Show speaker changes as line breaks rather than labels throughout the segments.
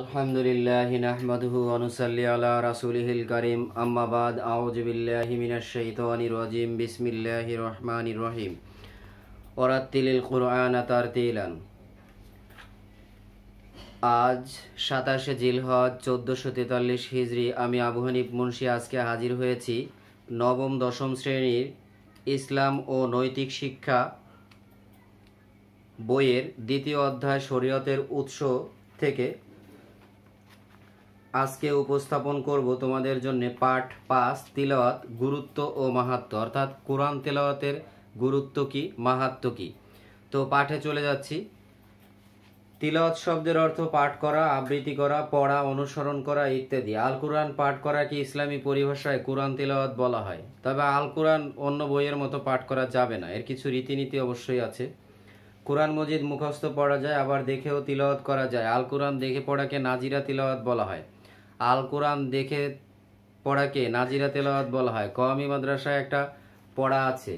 আলহামদুলিল্লাহ নাহমাদুহু অনুসাল্লি আলা রাসুলিহিল করিম আম্মাবাদ আউজবিল্লাহি মিনাশ শাইতানির রাজিম বিসমিল্লাহির রহমানির রহিম ওরাত্তিলিল কুরআন তারতিলান আজ সাতাশে জিলহজ চোদ্দোশো তেতাল্লিশ হিজড়ি আমি আবু মুন্সী আজকে হাজির হয়েছি নবম দশম শ্রেণীর ইসলাম ও নৈতিক শিক্ষা বইয়ের দ্বিতীয় অধ্যায় শরীয়তের উৎস থেকে আজকে উপস্থাপন করব তোমাদের জন্য পাঠ পাঁচ তিলওয়াত গুরুত্ব ও মাহাত্ম অর্থাৎ কোরআন তেলাওয়াতের গুরুত্ব কি মাহাত্ম কি তো পাঠে চলে যাচ্ছি তিলওয়াত শব্দের অর্থ পাঠ করা আবৃত্তি করা পড়া অনুসরণ করা ইত্যাদি আল কোরআন পাঠ করাকে ইসলামী পরিভাষায় কোরআন তিলাওয়াত বলা হয় তবে আল কোরআন অন্য বইয়ের মতো পাঠ করা যাবে না এর কিছু রীতিনীতি অবশ্যই আছে কোরআন মজিদ মুখস্থ পড়া যায় আবার দেখেও তিলওয়াত করা যায় আল কোরআন দেখে পড়াকে নাজিরা তিলওয়াত বলা হয় আল কোরআন দেখে পড়াকে নাজিরা তেলাওয়াত বলা হয় কওয়ামি মাদ্রাসায় একটা পড়া আছে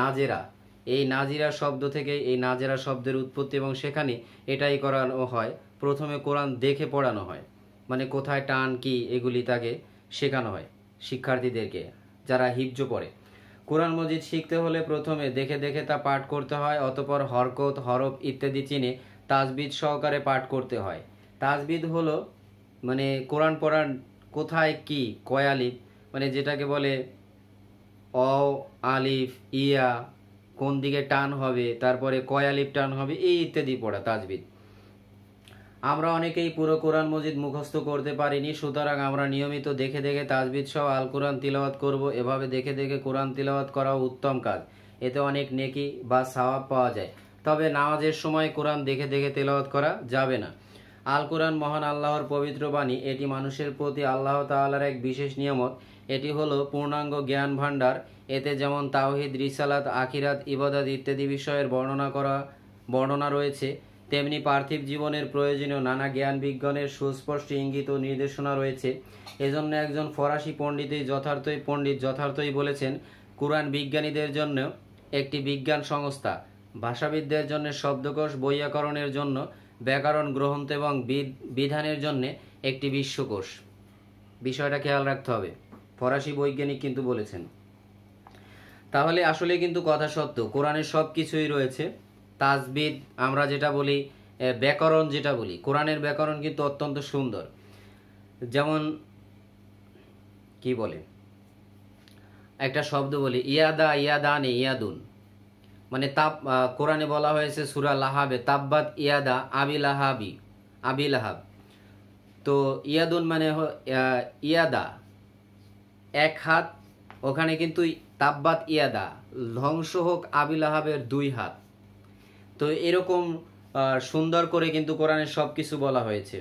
নাজেরা এই নাজিরা শব্দ থেকে এই নাজেরা শব্দের উৎপত্তি এবং সেখানে এটাই করানো হয় প্রথমে কোরআন দেখে পড়ানো হয় মানে কোথায় টান কি এগুলি তাকে শেখানো হয় শিক্ষার্থীদেরকে যারা হিজ্জ পড়ে কোরআন মজিদ শিখতে হলে প্রথমে দেখে দেখে তা পাঠ করতে হয় অতপর হরকত হরফ ইত্যাদি চিনে তাজবিদ সহকারে পাঠ করতে হয় তাজবিদ হলো মানে কোরআন পড়ার কোথায় কি কয় আলিফ মানে যেটাকে বলে অ আলিফ ইয়া কোন দিকে টান হবে তারপরে কয় আলিফ টান হবে এই ইত্যাদি পড়া তাজবিদ আমরা অনেকেই পুরো কোরআন মজিদ মুখস্থ করতে পারিনি সুতরাং আমরা নিয়মিত দেখে দেখে তাজবিদ সহ আল কোরআন তিলাওয়াত করব এভাবে দেখে দেখে কোরআন তিলাওয়াত করা উত্তম কাজ এতে অনেক নেকি বা সাওয়াব পাওয়া যায় তবে নামাজের সময় কোরআন দেখে দেখে তেলাওয়াত করা যাবে না আল কোরআন মহান আল্লাহর পবিত্র বাণী এটি মানুষের প্রতি আল্লাহ তাল্লাহার এক বিশেষ নিয়ামত এটি হলো পূর্ণাঙ্গ জ্ঞান ভাণ্ডার এতে যেমন তাওহিদ রিসালাত আখিরাত ইবাদাত ইত্যাদি বিষয়ের বর্ণনা করা বর্ণনা রয়েছে তেমনি পার্থিব জীবনের প্রয়োজনীয় নানা জ্ঞান বিজ্ঞানের সুস্পষ্ট ইঙ্গিত ও নির্দেশনা রয়েছে এজন্য একজন ফরাসি পণ্ডিতই যথার্থই পণ্ডিত যথার্থই বলেছেন কোরআন বিজ্ঞানীদের জন্য একটি বিজ্ঞান সংস্থা ভাষাবিদদের জন্য শব্দকোষ বৈয়াকরণের জন্য ব্যাকরণ গ্রন্থ এবং বিধানের জন্য একটি বিশ্বকোষ বিষয়টা খেয়াল রাখতে হবে ফরাসি বৈজ্ঞানিক কিন্তু বলেছেন তাহলে আসলে কিন্তু কথা সত্য কোরআনের সব কিছুই রয়েছে তাজবিদ আমরা যেটা বলি ব্যাকরণ যেটা বলি কোরআনের ব্যাকরণ কিন্তু অত্যন্ত সুন্দর যেমন কি বলে একটা শব্দ বলি ইয়াদা ইয়াদানে ইয়াদুন মানে তাপ কোরআনে বলা হয়েছে সুরা লাহাবে তাব্বাত ইয়াদা আবি লাহাবি আবি লাহাব তো ইয়াদুন মানে ইয়াদা এক হাত ওখানে কিন্তু তাব্বাত ইয়াদা ধ্বংস হোক আবি লাহাবের দুই হাত তো এরকম সুন্দর করে কিন্তু কোরআনের সব কিছু বলা হয়েছে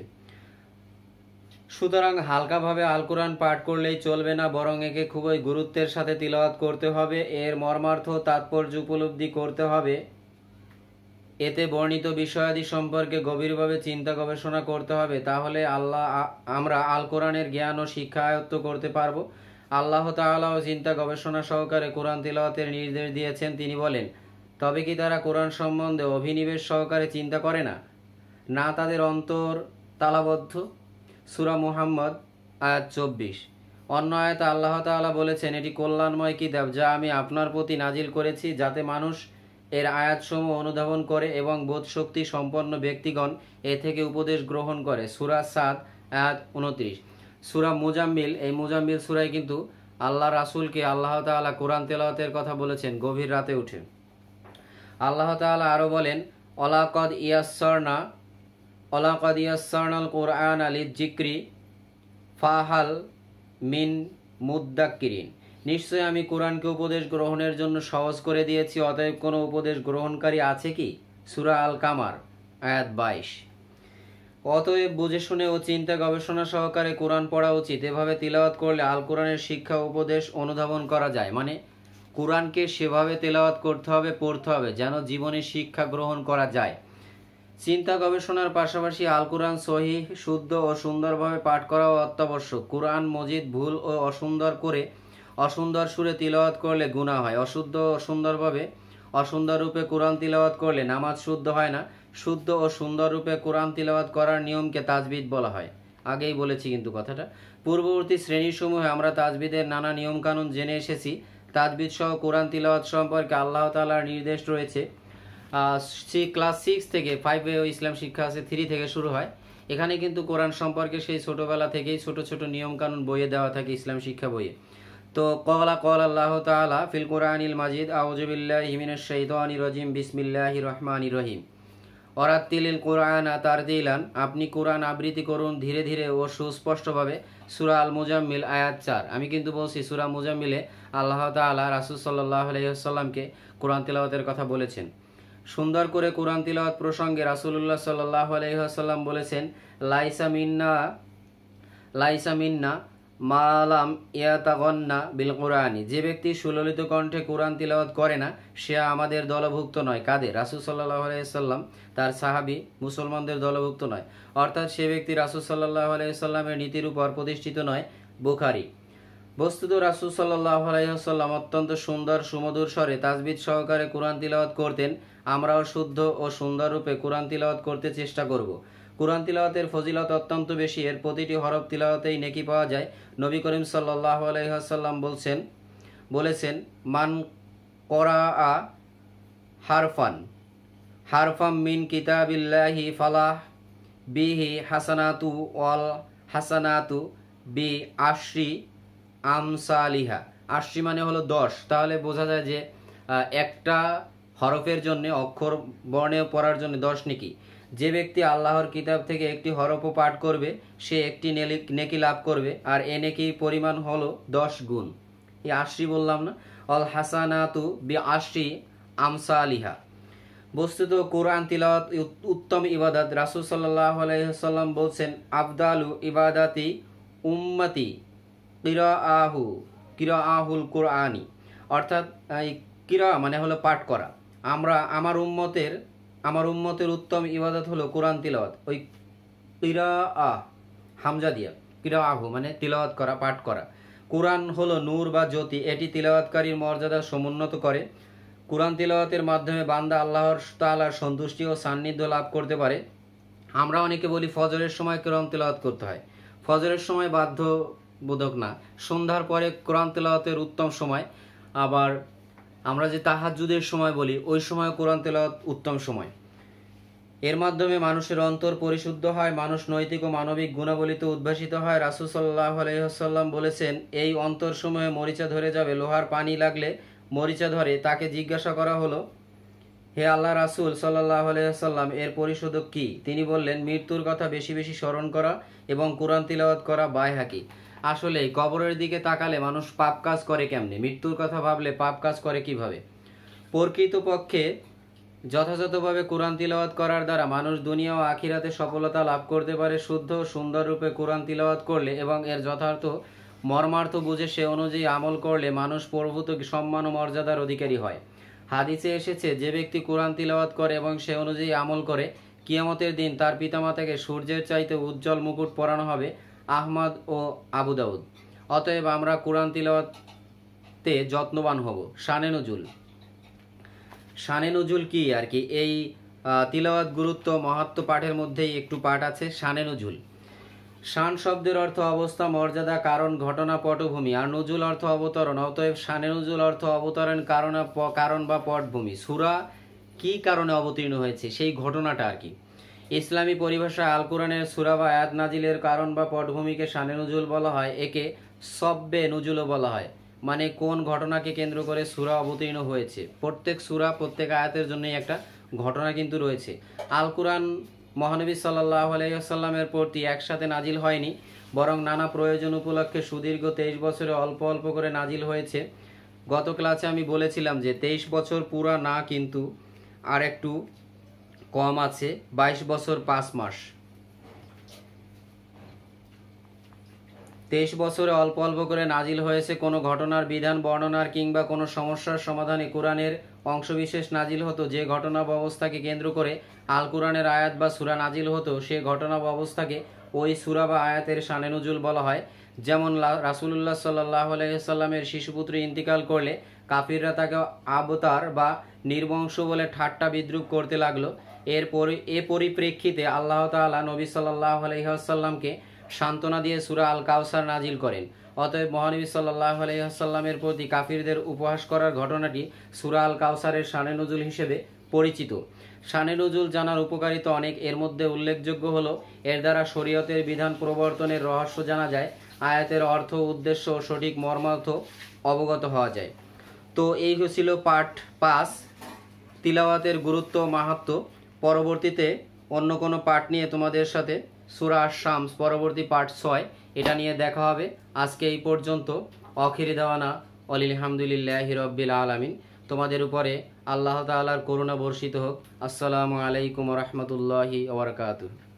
সুতরাং হালকাভাবে আল কোরআন পাঠ করলেই চলবে না বরং একে খুবই গুরুত্বের সাথে তিলওয়াত করতে হবে এর মর্মার্থ তাৎপর্য উপলব্ধি করতে হবে এতে বর্ণিত বিষয়াদি সম্পর্কে গভীরভাবে চিন্তা গবেষণা করতে হবে তাহলে আল্লাহ আমরা আল কোরআনের জ্ঞান ও শিক্ষা আয়ত্ত করতে পারব আল্লাহ ও চিন্তা গবেষণা সহকারে কোরআন তিলওয়াতের নির্দেশ দিয়েছেন তিনি বলেন তবে কি তারা কোরআন সম্বন্ধে অভিনিবেশ সহকারে চিন্তা করে না না তাদের অন্তর তালাবদ্ধ সুরা মুহাম্মদ আয়াত চব্বিশ অন্য আয়াত আল্লাহ তাআলা বলেছেন এটি কল্যাণময় কিতাব যা আমি আপনার প্রতি নাজিল করেছি যাতে মানুষ এর আয়াতসমূহ অনুধাবন করে এবং বোধশক্তি সম্পন্ন ব্যক্তিগণ এ থেকে উপদেশ গ্রহণ করে সুরা সাদ আয়াত উনত্রিশ সুরা মুজাম্মিল এই মুজাম্মিল সুরাই কিন্তু আল্লাহ রাসুলকে আল্লাহ তালা কোরআন তেলাওয়াতের কথা বলেছেন গভীর রাতে উঠে আল্লাহ তাআলা আরও বলেন অলাকদ ইয়াসর্না ولقد কোরআন আলী জিক্রি ফাহাল মিন মুদাক্কিরিন নিশ্চয় আমি কোরআনকে উপদেশ গ্রহণের জন্য সহজ করে দিয়েছি অতএব কোনো উপদেশ গ্রহণকারী আছে কি সুরা আল কামার আয়াত বাইশ অতএব বুঝে শুনে ও চিন্তা গবেষণা সহকারে কোরআন পড়া উচিত এভাবে তিলাওয়াত করলে আল কোরআনের শিক্ষা উপদেশ অনুধাবন করা যায় মানে কোরআনকে সেভাবে তেলাওয়াত করতে হবে পড়তে হবে যেন জীবনে শিক্ষা গ্রহণ করা যায় চিন্তা গবেষণার পাশাপাশি আল কোরআন সহি শুদ্ধ ও সুন্দরভাবে পাঠ করাও অত্যাবশ্যক কোরআন মজিদ ভুল ও অসুন্দর করে অসুন্দর সুরে তিলাওয়াত করলে গুণা হয় অশুদ্ধ ও সুন্দরভাবে অসুন্দর রূপে কোরআন তিলাওয়াত করলে নামাজ শুদ্ধ হয় না শুদ্ধ ও সুন্দর রূপে কোরআন তিলাওয়াত করার নিয়মকে তাজবিদ বলা হয় আগেই বলেছি কিন্তু কথাটা পূর্ববর্তী শ্রেণীসমূহে আমরা তাজবিদের নানা নিয়মকানুন জেনে এসেছি তাজবিদ সহ কোরআন তিলাওয়াত সম্পর্কে আল্লাহ তালার নির্দেশ রয়েছে ক্লাস সিক্স থেকে ফাইভে ইসলাম শিক্ষা আছে থ্রি থেকে শুরু হয় এখানে কিন্তু কোরআন সম্পর্কে সেই ছোটোবেলা থেকেই ছোট ছোট নিয়মকানুন বইয়ে দেওয়া থাকে ইসলাম শিক্ষা বইয়ে তো কলা কল আল্লাহ তালা ফিল কোরআনিল মাজিদ আউজবিল্লা হিমিন শৈদানি রজিম বিসমিল্লাহি রহমান রহিম অরাত্তিলিল কোরআন তার দিলান আপনি কোরআন আবৃত্তি করুন ধীরে ধীরে ও সুস্পষ্টভাবে সুরা আল মুজাম্মিল আয়াত চার আমি কিন্তু বলছি সুরা মুজাম্মিলে আল্লাহ তালা রাসুল সাল্লাহ আলহিহসাল্লামকে কোরআন তিলাওয়াতের কথা বলেছেন সুন্দর করে কোরআন তিলাওয়াত প্রসঙ্গে রাসুলুল্লাহ সাল্লাহ আলহিহাসাল্লাম বলেছেন লাইসা মিন্না লাইসা মালাম ইয়াতাগন্না বিল কোরআনী যে ব্যক্তি সুললিত কণ্ঠে কোরআন তিলাওয়াত করে না সে আমাদের দলভুক্ত নয় কাদের রাসুল সাল্লাহ আলাইসাল্লাম তার সাহাবি মুসলমানদের দলভুক্ত নয় অর্থাৎ সে ব্যক্তি রাসুল সাল্লাহ আলাইসাল্লামের নীতির উপর প্রতিষ্ঠিত নয় বুখারি বস্তুত রাসুল সাল্লাহ আলাইসাল্লাম অত্যন্ত সুন্দর সুমধুর স্বরে তাজবিদ সহকারে কোরআন তিলাওয়াত করতেন আমরাও শুদ্ধ ও সুন্দর রূপে কোরআন তিলাওয়াত করতে চেষ্টা করব কোরআন তিলাওয়াতের ফজিলত অত্যন্ত বেশি এর প্রতিটি হরফ তিলাওয়াতেই নেকি পাওয়া যায় নবী করিম সাল্লাহ আলাইসাল্লাম বলছেন বলেছেন মান করা আ হারফান হারফাম মিন কিতাবিল্লাহি ফালাহ বিহি হাসানাতু অল হাসানাতু বি আশ্রী আমসালিহা আশি মানে হলো দশ তাহলে বোঝা যায় যে একটা হরফের জন্য অক্ষর বর্ণে পড়ার জন্য দশ নেকি যে ব্যক্তি আল্লাহর কিতাব থেকে একটি হরফও পাঠ করবে সে একটি নেকি লাভ করবে আর এ নেকি পরিমাণ হলো দশ গুণ এই আশি বললাম না অল হাসানাতু বি আশি আমসা আলিহা বস্তুত কোরআন তিলাওয়াত উত্তম ইবাদত রাসুল সাল্লাহ আলাইসাল্লাম বলছেন আবদালু ইবাদাতি উম্মতি কিরা আহু কিরা আহুল কোরআনি অর্থাৎ কিরা মানে হলো পাঠ করা আমরা আমার উম্মতের আমার উম্মতের উত্তম ইবাদত হলো কোরআন তিলাওয়াত ওই কিরা আহ হামজা দিয়া কিরা আহু মানে তিলাওয়াত করা পাঠ করা কোরআন হলো নূর বা জ্যোতি এটি তিলাওয়াতকারীর মর্যাদা সমুন্নত করে কোরআন তিলওয়াতের মাধ্যমে বান্দা আল্লাহর তালার সন্তুষ্টি ও সান্নিধ্য লাভ করতে পারে আমরা অনেকে বলি ফজরের সময় কোরআন তিলওয়াত করতে হয় ফজরের সময় বাধ্য বোধক না সন্ধ্যার পরে কোরআন তেলাওয়াতের উত্তম সময় আবার আমরা যে তাহাজুদের সময় বলি ওই সময় কোরআন তেলাওয়াত উত্তম সময় এর মাধ্যমে মানুষের অন্তর পরিশুদ্ধ হয় মানুষ নৈতিক ও মানবিক গুণাবলিতে উদ্ভাসিত হয় রাসুল সাল্লাহ আলহিহাল্লাম বলেছেন এই অন্তর সময়ে মরিচা ধরে যাবে লোহার পানি লাগলে মরিচা ধরে তাকে জিজ্ঞাসা করা হলো হে আল্লাহ রাসুল সাল্লাহ আলহ্লাম এর পরিশোধক কি তিনি বললেন মৃত্যুর কথা বেশি বেশি স্মরণ করা এবং কোরআন তিলাওয়াত করা বায় হাকি আসলে কবরের দিকে তাকালে মানুষ পাপ কাজ করে কেমনে মৃত্যুর কথা ভাবলে পাপ কাজ করে কিভাবে পক্ষে যথাযথভাবে কোরআন তিলাওয়াত করার দ্বারা মানুষ দুনিয়া ও আখিরাতে সফলতা লাভ করতে পারে শুদ্ধ সুন্দর রূপে কোরআন তিলাওয়াত করলে এবং এর যথার্থ মর্মার্থ বুঝে সে অনুযায়ী আমল করলে মানুষ প্রভূত সম্মান ও মর্যাদার অধিকারী হয় হাদিসে এসেছে যে ব্যক্তি কোরআন তিলাওয়াত করে এবং সে অনুযায়ী আমল করে কিয়ামতের দিন তার পিতামাতাকে সূর্যের চাইতে উজ্জ্বল মুকুট পরানো হবে আহমদ ও আবুদাউদ অতএব আমরা কোরআন তিলতে যত্নবান হব শানে নজুল শানে নজুল কি আর কি এই তিলাওয়াত গুরুত্ব মহাত্ম পাঠের মধ্যেই একটু পাঠ আছে শানে নজুল শান শব্দের অর্থ অবস্থা মর্যাদা কারণ ঘটনা পটভূমি আর নজুল অর্থ অবতরণ অতএব শানে নজুল অর্থ অবতরণ কারণ কারণ বা পটভূমি সুরা কি কারণে অবতীর্ণ হয়েছে সেই ঘটনাটা আর কি ইসলামী পরিভাষা আল কোরআনের সুরা বা আয়াত নাজিলের কারণ বা পটভূমিকে শানে নজুল বলা হয় একে সব্বে নজুলও বলা হয় মানে কোন ঘটনাকে কেন্দ্র করে সুরা অবতীর্ণ হয়েছে প্রত্যেক সুরা প্রত্যেক আয়াতের জন্যই একটা ঘটনা কিন্তু রয়েছে আল কোরআন মহানবী সাল্লাহ আলাইসাল্লামের প্রতি একসাথে নাজিল হয়নি বরং নানা প্রয়োজন উপলক্ষে সুদীর্ঘ তেইশ বছরে অল্প অল্প করে নাজিল হয়েছে গত ক্লাসে আমি বলেছিলাম যে তেইশ বছর পুরা না কিন্তু আর একটু কম আছে ২২ বছর পাঁচ মাস তেইশ বছরে অল্প অল্প করে নাজিল হয়েছে কোনো ঘটনার বিধান বর্ণনার কিংবা কোনো সমস্যার সমাধানে কোরআনের অংশবিশেষ নাজিল হতো যে ঘটনা ব্যবস্থাকে কেন্দ্র করে আল কোরআনের আয়াত বা সুরা নাজিল হতো সে ঘটনা ব্যবস্থাকে ওই সুরা বা আয়াতের সানে নজুল বলা হয় যেমন রাসুলুল্লাহ সাল্লাহ আলাইসাল্লামের শিশুপুত্র ইন্তিকাল করলে কাফিররা তাকে আবতার বা নির্বংশ বলে ঠাট্টা বিদ্রুপ করতে লাগলো এরপর এ পরিপ্রেক্ষিতে আল্লাহ তালা নবী সাল্লাহ আলহিহাসাল্লামকে সান্ত্বনা দিয়ে সুরা আল কাউসার নাজিল করেন অতএব মহানবী সাল্লাহ আলহিহাসাল্লামের প্রতি কাফিরদের উপহাস করার ঘটনাটি সুরা আল কাউসারের সানে নজুল হিসেবে পরিচিত সানে নজুল জানার উপকারিতা অনেক এর মধ্যে উল্লেখযোগ্য হল এর দ্বারা শরীয়তের বিধান প্রবর্তনের রহস্য জানা যায় আয়াতের অর্থ উদ্দেশ্য ও সঠিক মর্মার্থ অবগত হওয়া যায় তো এই ছিল পাঠ পাস তিলাওয়াতের গুরুত্ব মাহাত্ম পরবর্তীতে অন্য কোনো পার্ট নিয়ে তোমাদের সাথে সুরা শামস পরবর্তী পার্ট ছয় এটা নিয়ে দেখা হবে আজকে এই পর্যন্ত অখিরি দেওয়ানা অলিলহামদুলিল্লাহ হিরব্বিল আলমিন তোমাদের উপরে আল্লাহ তালার করুণা বর্ষিত হোক আসসালামু আলাইকুম রহমতুল্লাহি ওবরকাতু